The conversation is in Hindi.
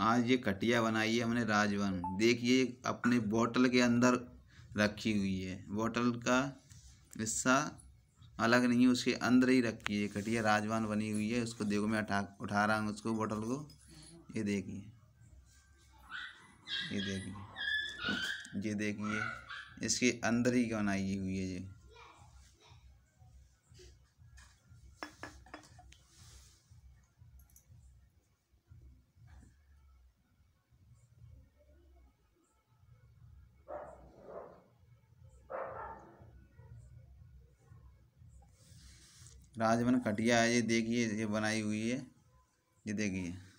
आज हाँ, ये कटिया बनाई है हमने राजवन देखिए अपने बोतल के अंदर रखी हुई है बोतल का हिस्सा अलग नहीं है उसके अंदर ही रखी है कटिया राजवान बनी हुई है उसको देखो मैं उठा उठा रहा हूँ उसको बोतल को ये देखिए ये देखिए ये देखिए इसके अंदर ही बनाई हुई है ये राजवन खटिया है ये देखिए ये बनाई हुई है ये देखिए